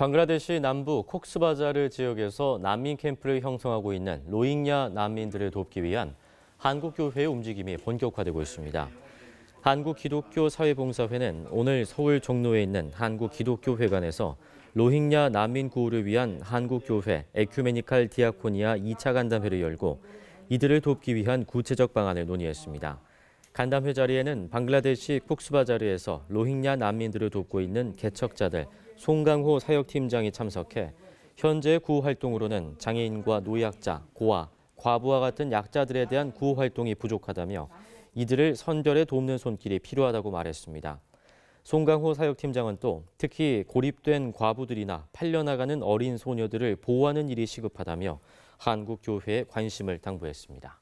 방글라데시 남부 콕스바자르 지역에서 난민 캠프를 형성하고 있는 로힝야 난민들을 돕기 위한 한국교회의 움직임이 본격화되고 있습니다. 한국기독교사회봉사회는 오늘 서울 종로에 있는 한국기독교회관에서 로힝야 난민 구호를 위한 한국교회 에큐메니칼 디아코니아 2차 간담회를 열고 이들을 돕기 위한 구체적 방안을 논의했습니다. 간담회 자리에는 방글라데시 쿡스바자리에서 로힝야 난민들을 돕고 있는 개척자들 송강호 사역팀장이 참석해 현재 구호 활동으로는 장애인과 노약자, 고아, 과부와 같은 약자들에 대한 구호 활동이 부족하다며 이들을 선별해 돕는 손길이 필요하다고 말했습니다. 송강호 사역팀장은 또 특히 고립된 과부들이나 팔려나가는 어린 소녀들을 보호하는 일이 시급하다며 한국 교회에 관심을 당부했습니다.